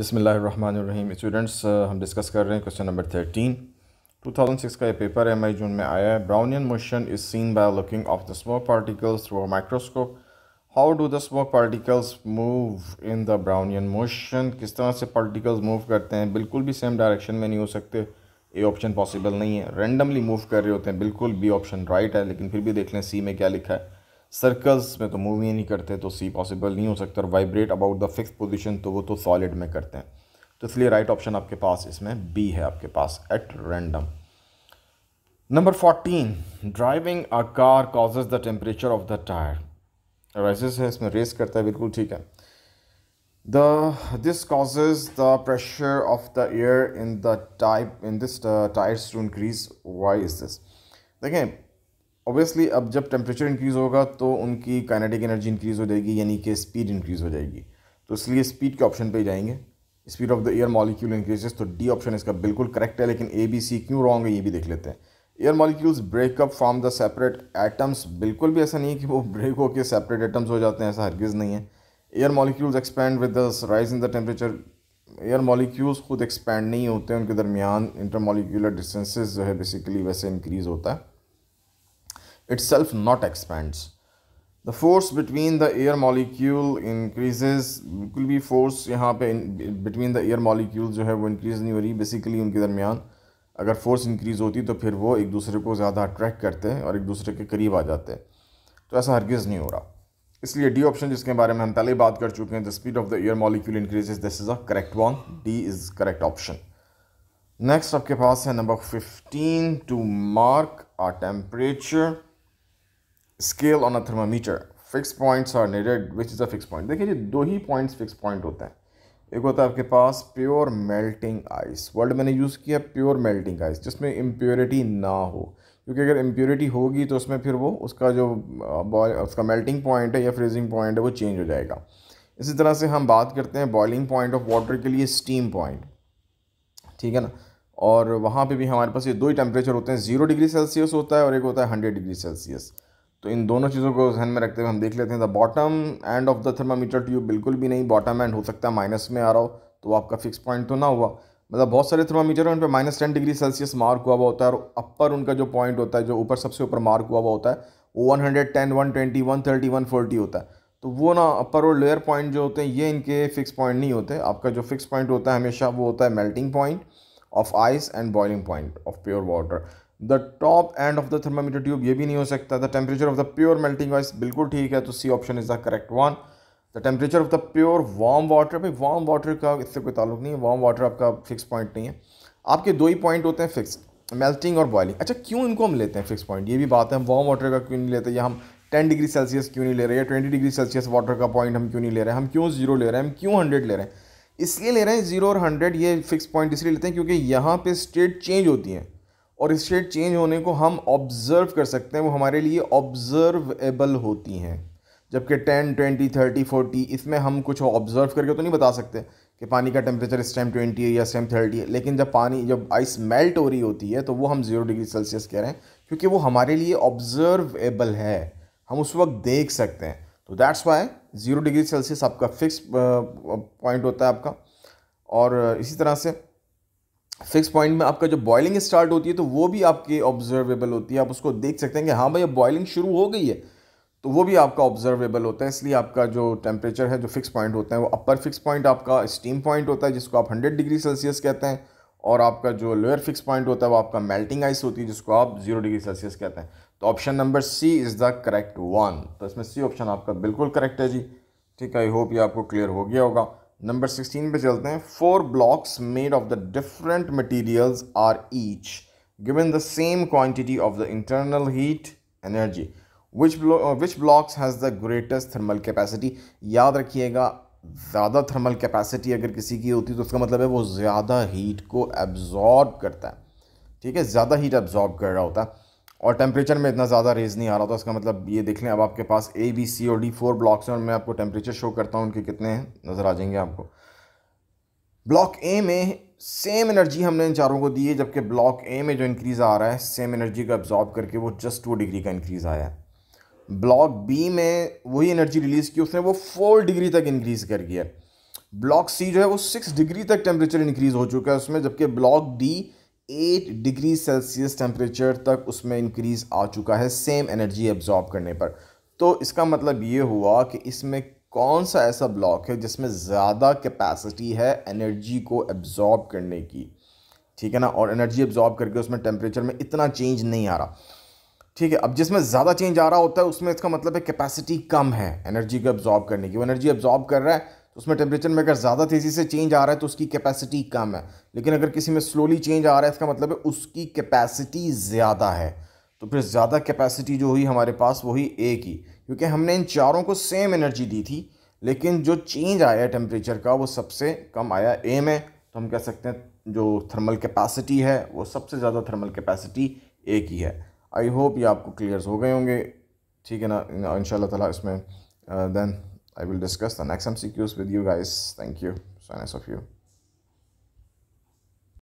बिसमीम students uh, हम discuss कर रहे हैं question number thirteen two thousand six का ये पेपर है मई जून में आया है Brownian motion is seen by looking of the smoke particles through microscope how do the smoke particles move in the Brownian motion किस तरह से पार्टिकल्स मूव करते हैं बिल्कुल भी सेम डायरेक्शन में नहीं हो सकते ए ऑप्शन पॉसिबल नहीं है रेंडमली मूव कर रहे होते हैं बिल्कुल बी ऑप्शन राइट है लेकिन फिर भी देख लें सी में क्या लिखा है सर्कल्स में तो मूव ही नहीं करते तो सी पॉसिबल नहीं हो सकता और vibrate about the fix position तो वो तो सॉलिड में करते हैं तो इसलिए राइट ऑप्शन आपके पास इसमें बी है आपके पास at random number fourteen driving a car causes the temperature of the tyre rises है इसमें रेस करता है बिल्कुल ठीक है the this causes the pressure of the air in the type in this tyres to increase why is this देखें obviously अब जब टेम्परेचर इंक्रीज़ होगा तो उनकी काइनेटिक एनर्जी इंक्रीज़ हो जाएगी यानी कि स्पीड इंक्रीज़ हो जाएगी तो इसलिए स्पीड के ऑप्शन ही जाएंगे speed of the air molecule increases तो डी ऑप्शन इसका बिल्कुल करेक्ट है लेकिन ए बी सी क्यों रॉन्ग है ये भी देख लेते हैं air molecules breakup from the separate atoms बिल्कुल भी ऐसा नहीं है कि वो ब्रेक होकर सेपरेट एटम्स हो जाते हैं ऐसा हरगिज़ नहीं है air molecules expand with the rise in the temperature air molecules खुद एक्सपैंड नहीं होते उनके दरमियान इंटर मॉलिक्यूलर डिस्टेंसेज जो है बेसिकली वैसे इंक्रीज़ होता है itself not expands the force between the air molecule increases बिल्कुल भी फोर्स यहाँ पे बिटवीन द एयर मॉलिक्यूल जो है वो इंक्रीज़ नहीं हो रही बेसिकली उनके दरमियान अगर फोर्स इंक्रीज़ होती तो फिर वो एक दूसरे को ज़्यादा अट्रैक्ट करते हैं और एक दूसरे के करीब आ जाते हैं तो ऐसा हरगिज़ नहीं हो रहा इसलिए डी ऑप्शन जिसके बारे में हम पहले ही बात कर चुके हैं the speed of the air molecule increases this is a correct one D is correct option next आपके पास है number fifteen to mark a temperature scale on a thermometer fix points are needed which is a fix point देखिए जी दो ही points fix point होते हैं एक होता है आपके पास प्योर मेल्टिंग आइस वर्ल्ड मैंने यूज़ किया प्योर मेल्टिंग आइस जिसमें इम्प्योरिटी ना हो क्योंकि अगर इम्प्योरिटी होगी तो उसमें फिर वो उसका जो उसका मेल्टिंग पॉइंट है या फ्रीजिंग पॉइंट है वो चेंज हो जाएगा इसी तरह से हम बात करते हैं बॉइलिंग पॉइंट ऑफ वाटर के लिए स्टीम पॉइंट ठीक है ना और वहाँ पे भी हमारे पास ये दो ही टेम्परेचर होते हैं ज़ीरो डिग्री सेल्सियस होता है और एक होता है हंड्रेड डिग्री सेल्सियस तो इन दोनों चीज़ों को जहन में रखते हुए हम देख लेते हैं the bottom end of the thermometer tube बिल्कुल भी नहीं बॉटम एंड हो सकता है माइनस में आ रहा हो तो आपका फिक्स पॉइंट तो ना हुआ मतलब बहुत सारे थर्मामीटर हैं उन पर minus ten degree Celsius mark हुआ हुआ होता है और अपर उनका जो पॉइंट होता है जो ऊपर सबसे ऊपर मार्क हुआ हुआ होता है वो one hundred ten one twenty one thirty one forty होता है तो वो ना अपर और लोअर पॉइंट जो होते हैं ये इनके फिक्स पॉइंट नहीं होते आपका जो फिक्स पॉइंट होता है हमेशा वो होता है melting point of ice and boiling point of pure water the top end of the thermometer tube ये भी नहीं हो सकता the temperature of the pure melting vice बिल्कुल ठीक है तो C option is the correct one the temperature of the pure warm water भाई वार्म वाटर का इससे कोई ताल्लुक नहीं है वार्म वाटर आपका फिक्स पॉइंट नहीं है आपके दो ही पॉइंट होते हैं फिक्स मेल्टिंग और बॉयलिंग अच्छा क्यों इनको हम लेते हैं फिक्स पॉइंट ये भी बात है हम वार्म वाटर का क्यों नहीं लेते या हम 10 डिग्री सेल्सियस क्यों नहीं ले रहे या 20 डिग्री सेल्सियस वाटर का पॉइंट हम क्यों नहीं ले रहे हैं हम क्यों जीरो ले रहे हैं हम क्यों हंड्रेड ले रहे हैं इसलिए ले रहे हैं जीरो और हंड्रेड ये फिक्स पॉइंट इसलिए लेते हैं क्योंकि यहाँ पे स्टेट चेंज होती हैं और इस चेंज होने को हम ऑब्ज़र्व कर सकते हैं वो हमारे लिए ऑब्ज़र्वेबल होती हैं जबकि टेन ट्वेंटी थर्टी फोर्टी इसमें हम कुछ ऑब्ज़र्व करके तो नहीं बता सकते कि पानी का टेम्परेचर इस टाइम ट्वेंटी है या इस टाइम थर्टी है लेकिन जब पानी जब आइस मेल्ट हो रही होती है तो वो हम ज़ीरो डिग्री सेल्सियस कह रहे हैं क्योंकि वो हमारे लिए ऑब्ज़र्वेबल है हम उस वक्त देख सकते हैं तो that's why zero degree Celsius आपका फिक्स पॉइंट होता है आपका और इसी तरह से फिक्स पॉइंट में आपका जो बॉयलिंग स्टार्ट होती है तो वो भी आपके ऑब्जर्वेबल होती है आप उसको देख सकते हैं कि हाँ भैया बॉयलिंग शुरू हो गई है तो वो भी आपका ऑब्जर्वेबल होता है इसलिए आपका जो टेम्परेचर है जो फिक्स पॉइंट होता है वो अपर फिक्स पॉइंट आपका स्टीम पॉइंट होता है जिसको आप हंड्रेड डिग्री सेल्सियस कहते हैं और आपका जो लोअर फिक्स पॉइंट होता है वो आपका मेल्टिंग आइस होती है जिसको आप जीरो डिग्री सेल्सियस कहते हैं तो option number C is the correct one तो इसमें सी ऑप्शन आपका बिल्कुल करेक्ट है जी ठीक है आई होप ये आपको क्लियर हो गया होगा नंबर सिक्सटीन पे चलते हैं four blocks made of the different materials are each given the same quantity of the internal heat energy which which blocks has the greatest thermal capacity याद रखिएगा ज़्यादा थर्मल कैपेसिटी अगर किसी की होती है तो उसका मतलब है वो ज़्यादा हीट को एब्जॉर्ब करता है ठीक है ज़्यादा हीट एब्जॉर्ब कर रहा होता है और टेम्परेचर में इतना ज़्यादा रेज नहीं आ रहा था उसका मतलब ये देख लें अब आपके पास ए बी सी और डी फोर ब्लॉक्स हैं और मैं आपको टेम्परेचर शो करता हूँ उनके कितने हैं नज़र आ जाएंगे आपको ब्लॉक ए में सेम एनर्जी हमने इन चारों को दी है जबकि ब्लॉक ए में जो इंक्रीज़ आ रहा है सेम एनर्जी को एब्जॉर्ब करके वो जस्ट टू डिग्री का इंक्रीज़ आया है ब्लॉक बी में वही एनर्जी रिलीज़ की उसने वो फोर डिग्री तक इंक्रीज़ कर दिया ब्लॉक सी जो है वो सिक्स डिग्री तक टेम्परेचर इंक्रीज़ हो चुका है उसमें जबकि block D eight degree Celsius temperature तक उसमें इंक्रीज़ आ चुका है सेम एनर्जी एब्जॉर्ब करने पर तो इसका मतलब ये हुआ कि इसमें कौन सा ऐसा ब्लॉक है जिसमें ज़्यादा कैपेसिटी है एनर्जी को एब्जॉर्ब करने की ठीक है ना और एनर्जी एब्जॉर्ब करके उसमें टेम्परेचर में इतना चेंज नहीं आ रहा ठीक है अब जिसमें ज़्यादा चेंज आ रहा होता है उसमें इसका मतलब है कैपेसिटी कम है एनर्जी को एब्जॉर्ब करने की वो एनर्जी एब्जॉर्ब कर रहा है उसमें टेम्परेचर में अगर ज़्यादा तेज़ी से चेंज आ रहा है तो उसकी कैपेसिटी कम है लेकिन अगर किसी में स्लोली चेंज आ रहा है इसका मतलब है उसकी कैपेसिटी ज़्यादा है तो फिर ज़्यादा कैपेसिटी जो हुई हमारे पास वही एक ही क्योंकि हमने इन चारों को सेम एनर्जी दी थी लेकिन जो चेंज आया टेम्परेचर का वो सबसे कम आया ए में तो हम कह सकते हैं जो थर्मल कैपेसिटी है वो सबसे ज़्यादा थर्मल कैपेसिटी ए की है आई होप ये आपको क्लियर हो गए होंगे ठीक है ना इन ताला इसमें then I will discuss the next MCQs with you guys. Thank you. So nice of you.